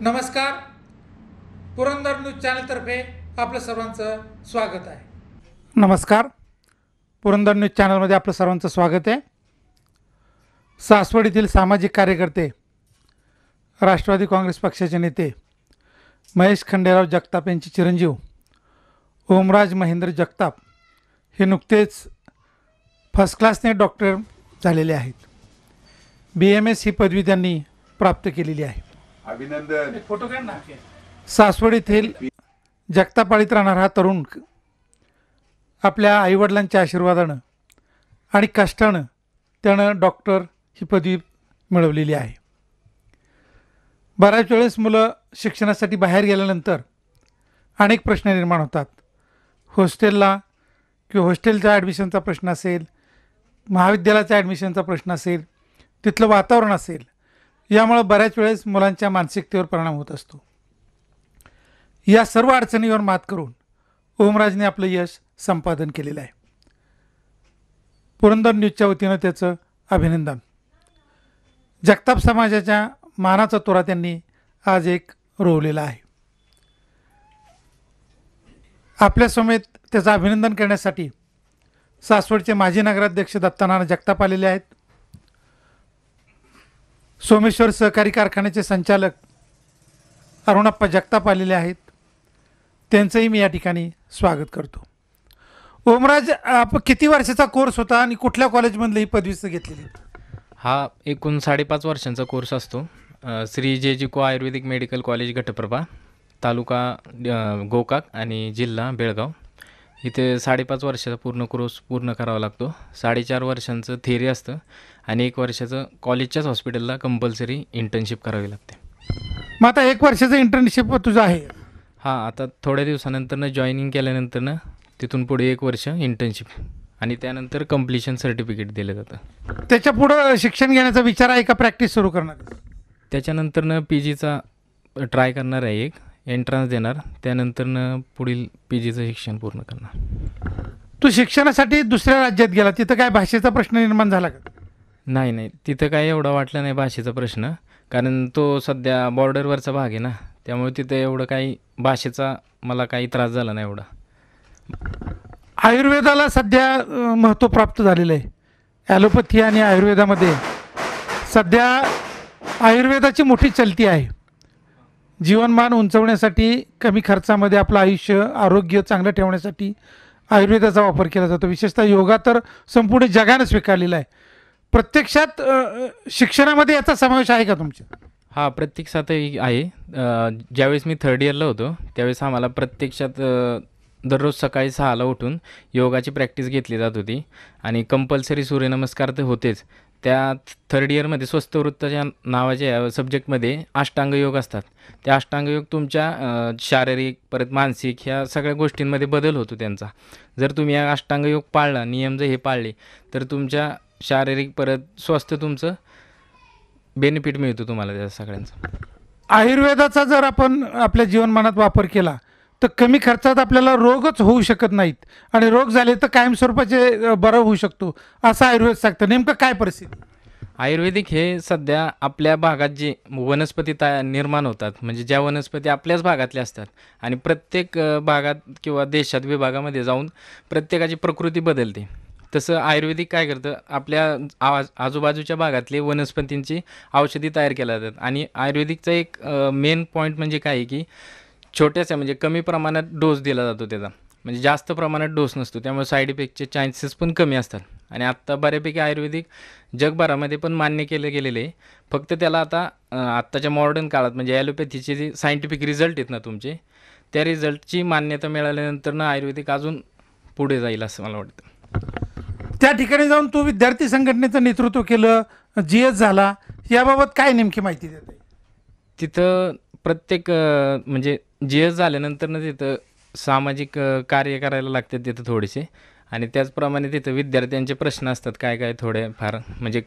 नमस्कार पुरंदर न्यूज चॅनलतर्फे आपलं सर्वांचं स्वागत आहे नमस्कार पुरंदर न्यूज चॅनलमध्ये आपलं सर्वांचं स्वागत आहे सासवडीतील सामाजिक कार्यकर्ते राष्ट्रवादी काँग्रेस पक्षाचे नेते महेश खंडेराव जगताप यांचे चिरंजीव ओमराज महेंद्र जगताप हे नुकतेच फर्स्ट क्लासने डॉक्टर झालेले आहेत बी एम एस ही पदवी त्यांनी प्राप्त केलेली आहे अभिनंदन फोटो सासवड येथील जगतापाळीत राहणार हा तरुण आपल्या आईवडिलांच्या आशीर्वादानं आणि कष्टानं त्यानं डॉक्टर ही पदवी मिळवलेली आहे बऱ्याच वेळेस मुलं शिक्षणासाठी बाहेर गेल्यानंतर अनेक प्रश्न निर्माण होतात हॉस्टेलला किंवा हॉस्टेलचा ॲडमिशनचा प्रश्न असेल महाविद्यालयाचा ॲडमिशनचा प्रश्न असेल तिथलं वातावरण असेल यामुळे बऱ्याच वेळेस मुलांच्या मानसिकतेवर परिणाम होत असतो या सर्व अडचणीवर मात करून ओमराजने आपलं यश संपादन केलेलं आहे पुरंदर न्यूजच्या वतीनं त्याचं अभिनंदन जगताप समाजाच्या मानाचा तोरा त्यांनी आज एक रोवलेला आहे आपल्यासमेत त्याचं अभिनंदन करण्यासाठी सासवडचे माजी नगराध्यक्ष दत्तानाना जगताप आलेले आहेत सोमेश्वर सहकारी कारखान्याचे संचालक अरुणाप्पा जगताप आलेले आहेत त्यांचंही मी या ठिकाणी स्वागत करतो ओमराज आप किती वर्षाचा कोर्स होता आणि कुठल्या कॉलेजमधले ही पदवीचं घेतलेली हा एकूण साडेपाच वर्षांचा कोर्स असतो श्री जे को आयुर्वेदिक मेडिकल कॉलेज घटप्रभा तालुका गोकाक आणि जिल्हा बेळगाव इथे साडेपाच वर्षाचा पूर्ण कोर्स पूर्ण करावा लागतो साडेचार वर्षांचं थेरी असतं आणि एक वर्षाचं कॉलेजच्याच हॉस्पिटलला कंपल्सरी इंटर्नशिप करावी लागते मग आता एक वर्षाचं इंटर्नशिप तुझं आहे हां आता थोड्या दिवसानंतरनं जॉईनिंग केल्यानंतरनं तिथून पुढे एक वर्ष इंटर्नशिप आणि त्यानंतर कम्प्लिशन सर्टिफिकेट दिलं जातं त्याच्या पुढं शिक्षण घेण्याचा विचार आहे का प्रॅक्टिस सुरू करणार त्याच्यानंतरनं पी जीचा ट्राय करणार आहे एक एंट्रन्स देणार त्यानंतरनं पुढील पी जीचं शिक्षण पूर्ण करणार तू शिक्षणासाठी दुसऱ्या राज्यात गेला तिथं काय भाषेचा प्रश्न निर्माण झाला का नाही नाही तिथं काय एवढा वाटलं नाही भाषेचा प्रश्न कारण तो सध्या बॉर्डरवरचा भाग आहे ना त्यामुळे तिथं एवढं काही भाषेचा मला काही त्रास झाला नाही एवढा आयुर्वेदाला सध्या महत्त्व प्राप्त झालेलं आहे ॲलोपॅथी आणि आयुर्वेदामध्ये सध्या आयुर्वेदाची मोठी चलती आहे जीवनमान उंचवण्यासाठी कमी खर्चामध्ये आपलं आयुष्य आरोग्य चांगलं ठेवण्यासाठी आयुर्वेदाचा वापर केला जातो विशेषतः योगा तर संपूर्ण जगानं स्वीकारलेला आहे प्रत्यक्षात शिक्षणामध्ये याचा समावेश आहे का तुमच्या हा प्रत्यक्षात आहे ज्यावेळेस मी थर्ड इयरला होतो त्यावेळेस आम्हाला प्रत्यक्षात दररोज सकाळी सहाला उठून योगाची प्रॅक्टिस घेतली जात होती आणि कंपल्सरी सूर्यनमस्कार तर होतेच त्या थर्ड इयरमध्ये स्वस्त वृत्ताच्या नावाच्या सब्जेक्टमध्ये अष्टांगयोग असतात अष्टांग अष्टांगयोग तुमच्या शारीरिक परत मानसिक ह्या सगळ्या गोष्टींमध्ये बदल होतो त्यांचा जर तुम्ही हा अष्टांगयोग पाळला नियम जर हे पाळले तर तुमच्या शारीरिक परत स्वास्थ्य तुमचं बेनिफिट मिळतो तुम्हाला त्या सगळ्यांचा आयुर्वेदाचा जर आपण आपल्या जीवनमानात वापर केला तर कमी खर्चात आपल्याला रोगच होऊ शकत नाहीत आणि रोग झाले तर कायमस्वरूपाचे बरं होऊ शकतो असं आयुर्वेद सांगतं नेमकं काय परिस्थिती आयुर्वेदिक हे सध्या आपल्या भागात जे वनस्पती ता निर्माण होतात म्हणजे ज्या वनस्पती आपल्याच भागातल्या असतात आणि प्रत्येक भागात किंवा देशात विभागामध्ये जाऊन प्रत्येकाची प्रकृती बदलते तसं आयुर्वेदिक काय करतं आपल्या आवाज आजूबाजूच्या भागातले वनस्पतींची औषधी तयार केल्या जातात आणि आयुर्वेदिकचा एक मेन पॉईंट म्हणजे काय की छोट्याशा म्हणजे कमी प्रमाणात डोस दिला जातो त्याचा म्हणजे जास्त प्रमाणात डोस नसतो त्यामुळे साईड इफेक्टचे चान्सेस पण कमी असतात आणि आत्ता बऱ्यापैकी आयुर्वेदिक जगभरामध्ये पण मान्य केले गेलेले आहे फक्त त्याला आता आत्ताच्या मॉडर्न काळात म्हणजे ॲलोपॅथीचे जे सायंटिफिक रिझल्ट आहेत ना तुमचे त्या रिझल्टची मान्यता मिळाल्यानंतर ना आयुर्वेदिक अजून पुढे जाईल असं मला वाटतं त्या ठिकाणी जाऊन तू विद्यार्थी संघटनेचं नेतृत्व केलं जी एस झाला याबाबत काय नेमकी माहिती देते तिथं प्रत्येक म्हणजे जी एस झाल्यानंतर ना तिथं सामाजिक कार्य करायला लागतात तिथं थोडेसे आणि त्याचप्रमाणे तिथं विद्यार्थ्यांचे प्रश्न असतात काय काय थोडे फार म्हणजे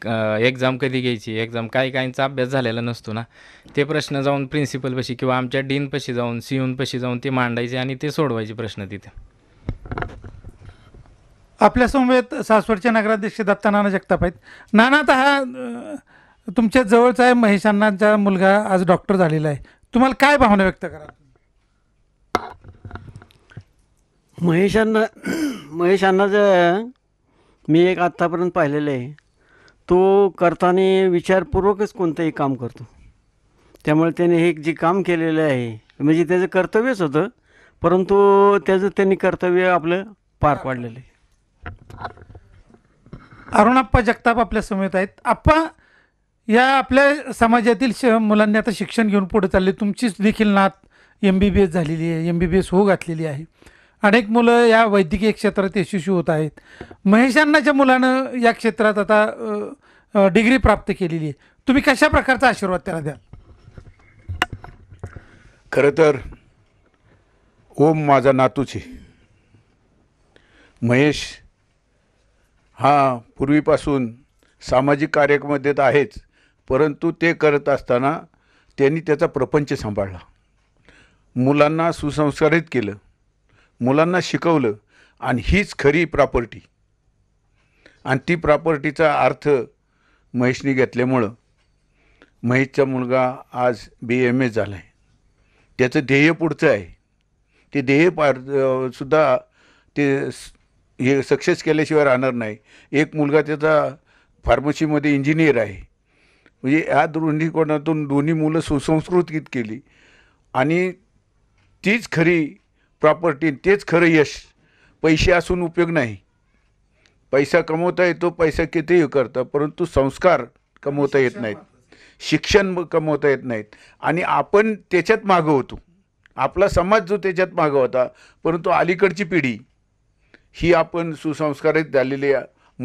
एक्झाम कधी घ्यायची एक्झाम काय काहींचा अभ्यास झालेला नसतो ना ते प्रश्न जाऊन प्रिन्सिपलपाशी किंवा आमच्या डीनपाशी जाऊन यूनपशी जाऊन ते मांडायचे आणि ते सोडवायचे प्रश्न तिथे आपल्या समवेत सासवडचे नगराध्यक्ष दत्ता नाना जगताप आहेत नाना आता हा तुमच्या जवळचा आहे महेशांनाचा मुलगा आज डॉक्टर झालेला आहे तुम्हाला काय भावना व्यक्त करा महेशांना महेशांना जर मी एक आत्तापर्यंत पाहिलेलं आहे तो करताना विचारपूर्वकच कोणतंही काम करतो त्यामुळे त्याने हे जे काम केलेलं आहे म्हणजे त्याचं कर्तव्यच होतं परंतु त्याचं त्यांनी कर्तव्य आपलं पार पाडलेलं आहे अरुणाप्पा जगताप आपल्या समोर आहेत आप्पा या आपल्या समाजातील श मुलांनी आता शिक्षण घेऊन पुढे चालले तुमचीच देखील नात एम बी बी एस झालेली आहे एम बी बी एस हो घातलेली आहे अनेक मुलं या वैद्यकीय क्षेत्रात यशस्वी होत आहेत महेशांनाच्या ज्या मुलानं या क्षेत्रात आता डिग्री प्राप्त केलेली आहे तुम्ही कशा प्रकारचा आशीर्वाद त्याला द्याल खरं तर ओम माझा नातूची महेश हा पूर्वीपासून सामाजिक कार्यक्रमात तर आहेच परंतु ते करत असताना त्यांनी त्याचा प्रपंच सांभाळला मुलांना सुसंस्कारित केलं मुलांना शिकवलं आणि हीच खरी प्रॉपर्टी आणि ती प्रॉपर्टीचा अर्थ महेशने घेतल्यामुळं महेशचा मुलगा आज बी एम ए झाला आहे त्याचं ध्येय पुढचं आहे ते ध्येय पार सुद्धा ते हे सक्सेस केल्याशिवाय राहणार नाही एक मुलगा त्याचा फार्मसीमध्ये इंजिनियर आहे म्हणजे या दृष्टिकोनातून दोन्ही मुलं सुसंस्कृत केली आणि तीच खरी प्रॉपर्टी तेच खरं यश पैसे असून उपयोग नाही पैसा कमवता येतो पैसा कितीही करता परंतु संस्कार कमवता येत नाहीत शिक्षण कमवता येत नाहीत आणि आपण त्याच्यात मागं होतो आपला समाज जो त्याच्यात मागं होता परंतु अलीकडची पिढी ही आपण सुसंस्कारित झालेली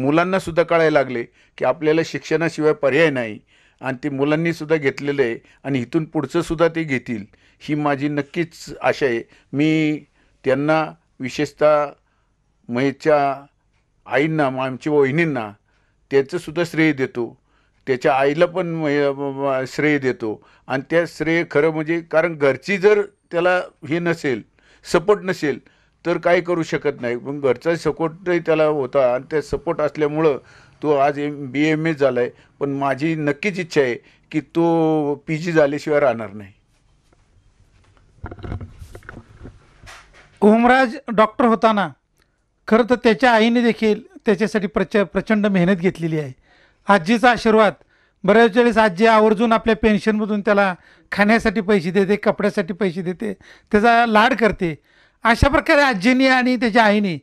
मुलांनासुद्धा कळायला लागले की आपल्याला शिक्षणाशिवाय पर्याय नाही आणि ते मुलांनीसुद्धा घेतलेलं आहे आणि इथून सुद्धा ते घेतील ही माझी नक्कीच आशा आहे मी त्यांना विशेषतः महेशच्या आईंना आमच्या वहिनींना त्याचंसुद्धा श्रेय देतो त्याच्या आईला पण श्रेय देतो आणि त्या श्रेय खरं म्हणजे कारण घरची जर त्याला हे नसेल सपोर्ट नसेल तर काय करू शकत नाही पण घरचा सपोर्टही त्याला होता आणि त्या सपोर्ट असल्यामुळं तो आज एम बी एम एच झाला आहे पण माझी नक्कीच इच्छा आहे की तो पी जी झाल्याशिवाय राहणार नाही ओमराज डॉक्टर होताना खरं तर त्याच्या आईने देखील त्याच्यासाठी प्रच प्रचंड मेहनत घेतलेली आहे आजीचा आशीर्वाद बऱ्याच वेळेस आजी आवर्जून आपल्या पेन्शनमधून त्याला खाण्यासाठी पैसे देते कपड्यासाठी पैसे देते त्याचा लाड करते अशा प्रकारे आजीने आणि त्याच्या आईने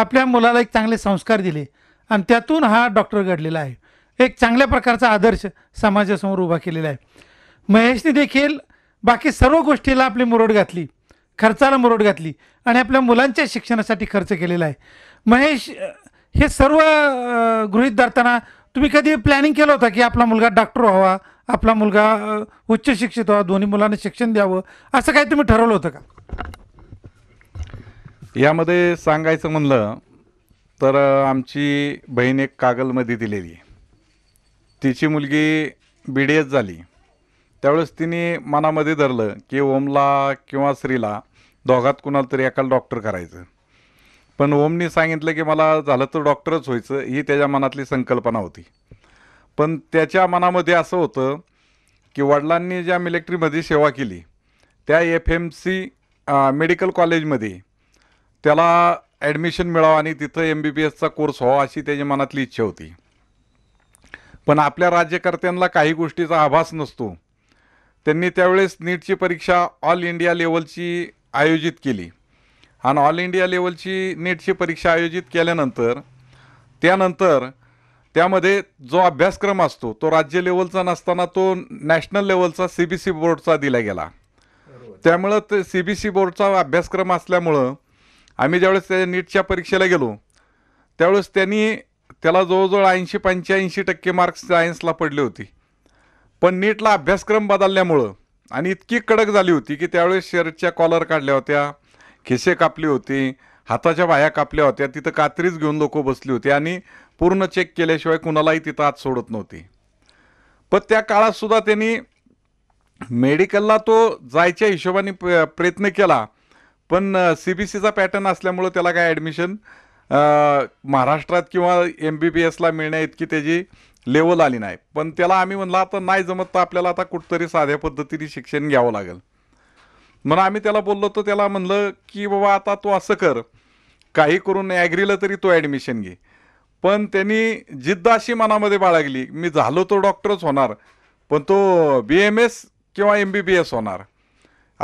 आपल्या मुलाला एक चांगले संस्कार दिले आणि त्यातून हा डॉक्टर घडलेला आहे एक चांगल्या प्रकारचा आदर्श समाजासमोर उभा केलेला आहे महेशने देखील बाकी सर्व गोष्टीला आपली मुरड घातली खर्चाला मुरड घातली आणि आपल्या मुलांच्या शिक्षणासाठी खर्च केलेला आहे महेश हे सर्व गृहित धरताना तुम्ही कधी प्लॅनिंग केलं होतं की आपला मुलगा डॉक्टर व्हावा आपला मुलगा उच्च शिक्षित व्हावा दोन्ही मुलांना शिक्षण द्यावं असं काही तुम्ही ठरवलं होतं का यामध्ये सांगायचं म्हणलं तर आमची बहीण एक कागलमध्ये दिलेली तिची मुलगी बी डी एस झाली त्यावेळेस तिने मनामध्ये धरलं की ओमला किंवा स्त्रीला दोघात कुणाला तरी एकाला डॉक्टर करायचं पण ओमनी सांगितलं की मला झालं तर डॉक्टरच व्हायचं ही त्याच्या मनातली संकल्पना होती पण त्याच्या मनामध्ये असं होतं की वडिलांनी ज्या मिलिटरीमध्ये सेवा केली त्या एफ एम सी मेडिकल कॉलेजमध्ये त्याला ॲडमिशन मिळावं आणि तिथं एम बी बी एसचा कोर्स व्हावा अशी त्याच्या मनातली इच्छा होती पण आपल्या राज्यकर्त्यांना काही गोष्टीचा आभास नसतो त्यांनी त्यावेळेस नीटची परीक्षा ऑल इंडिया लेवलची आयोजित केली आणि ऑल इंडिया लेवलची नीटची परीक्षा आयोजित केल्यानंतर त्यानंतर त्यामध्ये जो अभ्यासक्रम असतो तो राज्य लेवलचा नसताना तो नॅशनल लेवलचा सी बी सी बोर्डचा दिला गेला त्यामुळं ते सी बी सी बोर्डचा अभ्यासक्रम असल्यामुळं आम्ही ज्यावेळेस त्या नीटच्या परीक्षेला गेलो त्यावेळेस त्यांनी त्याला जवळजवळ ऐंशी पंच्याऐंशी टक्के मार्क्स सायन्सला पडले होते पण नीटला अभ्यासक्रम बदलल्यामुळं आणि इतकी कडक झाली होती की त्यावेळेस शर्टच्या कॉलर काढल्या होत्या खिसे कापले होते हाताच्या बाह्या कापल्या होत्या तिथं कात्रीच घेऊन लोकं बसली होती आणि पूर्ण चेक केल्याशिवाय कुणालाही तिथं आत सोडत नव्हती पण त्या काळातसुद्धा त्यांनी मेडिकलला तो जायच्या हिशोबाने प्रयत्न केला पण सीबीसीचा पॅटर्न असल्यामुळं त्याला काय ॲडमिशन महाराष्ट्रात किंवा एम बी बी एसला मिळण्या इतकी त्याची लेवल आली नाही पण त्याला आम्ही म्हणलं आता नाही जमत तर आपल्याला आता कुठतरी साध्या पद्धतीने शिक्षण घ्यावं लागेल म्हणून आम्ही त्याला बोललो तर त्याला म्हणलं की बाबा आता तू असं कर काही करून ॲग्रीला तरी तो ॲडमिशन घे पण त्यांनी जिद्द अशी मनामध्ये बाळगली मी झालो तो डॉक्टरच होणार पण तो बी एम एस किंवा एम बी बी एस होणार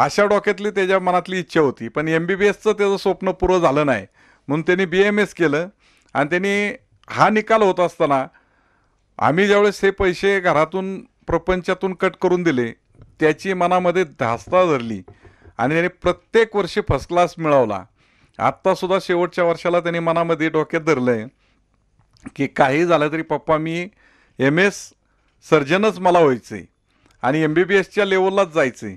अशा डोक्यातली त्याच्या मनातली इच्छा होती पण एम बी बी एसचं त्याचं स्वप्न पूर्ण झालं नाही म्हणून त्यांनी बी एम एस केलं आणि त्यांनी हा निकाल होत असताना आम्ही ज्यावेळेस हे पैसे घरातून प्रपंचातून कट करून दिले त्याची मनामध्ये धास्ता धरली आणि त्याने प्रत्येक वर्षी फर्स्ट क्लास मिळवला आत्तासुद्धा शेवटच्या वर्षाला त्यांनी मनामध्ये डोक्यात धरलं आहे की काही झालं तरी पप्पा मी एम एस सर्जनच मला व्हायचं आहे आणि एम बी बी एसच्या लेवललाच आहे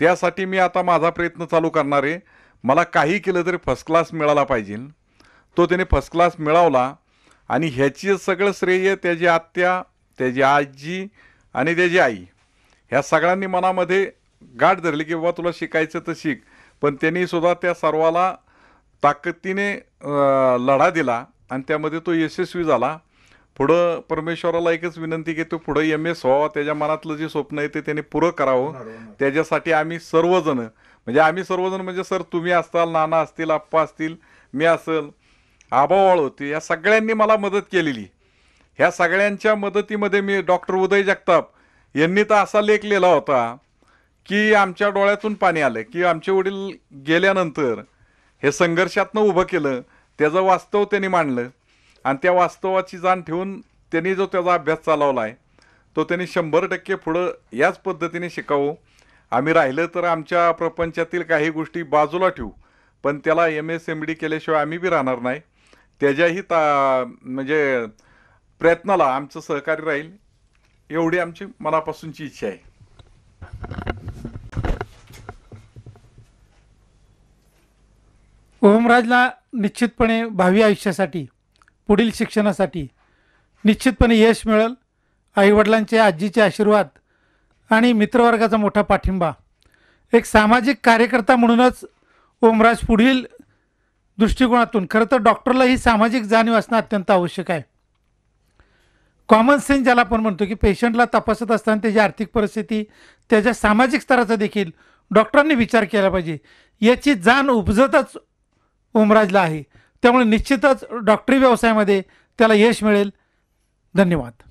त्यासाठी मी आता माझा प्रयत्न चालू करणार आहे मला काही केलं तरी फर्स्ट क्लास मिळाला पाहिजे तो त्याने फर्स्ट क्लास मिळवला आणि ह्याची सगळं श्रेय त्याची आत्या त्याची आजी आणि त्याची आई ह्या सगळ्यांनी मनामध्ये गाठ धरली की बाबा तुला शिकायचं तर शिक पण त्यांनी सुद्धा त्या सर्वाला ताकदीने लढा दिला आणि त्यामध्ये तो यशस्वी झाला पुढं परमेश्वराला एकच विनंती की तो पुढं एम एस व्हावा त्याच्या मनातलं जे स्वप्न आहे ते त्याने पुरं करावं त्याच्यासाठी आम्ही सर्वजण म्हणजे आम्ही सर्वजण म्हणजे सर तुम्ही असाल नाना असतील आप्पा असतील मी असल आबावाळ होते या सगळ्यांनी मला मदत केलेली ह्या सगळ्यांच्या मदतीमध्ये मी डॉक्टर उदय जगताप यांनी तर असा लेख लिहिला होता की आमच्या डोळ्यातून पाणी आलं की आमचे वडील गेल्यानंतर हे संघर्षातनं उभं केलं त्याचं वास्तव त्यांनी मांडलं आणि त्या वास्तवाची जाण ठेवून त्यांनी जो त्याचा अभ्यास चालवला आहे तो त्यांनी शंभर टक्के पुढं याच पद्धतीने शिकावं आम्ही राहिलं तर आमच्या प्रपंचातील काही गोष्टी बाजूला ठेवू पण त्याला एम एस एम डी केल्याशिवाय आम्ही बी राहणार नाही त्याच्याही ता म्हणजे प्रयत्नाला आमचं सहकार्य राहील एवढी आमची मनापासूनची इच्छा आहे ओमराजला निश्चितपणे भावी आयुष्यासाठी पुढील शिक्षणासाठी निश्चितपणे यश मिळेल आईवडिलांचे आजीचे आशीर्वाद आणि मित्रवर्गाचा मोठा पाठिंबा एक सामाजिक कार्यकर्ता म्हणूनच ओमराज पुढील दृष्टिकोनातून खरं तर डॉक्टरला ही सामाजिक जाणीव असणं अत्यंत आवश्यक आहे कॉमन सेन्स ज्याला आपण म्हणतो की पेशंटला तपासत असताना त्याची आर्थिक परिस्थिती त्याच्या सामाजिक स्तराचा देखील डॉक्टरांनी विचार केला पाहिजे याची जाण उपजतच ओमराजला आहे त्यामुळे निश्चितच डॉक्टरी व्यवसायामध्ये त्याला यश मिळेल धन्यवाद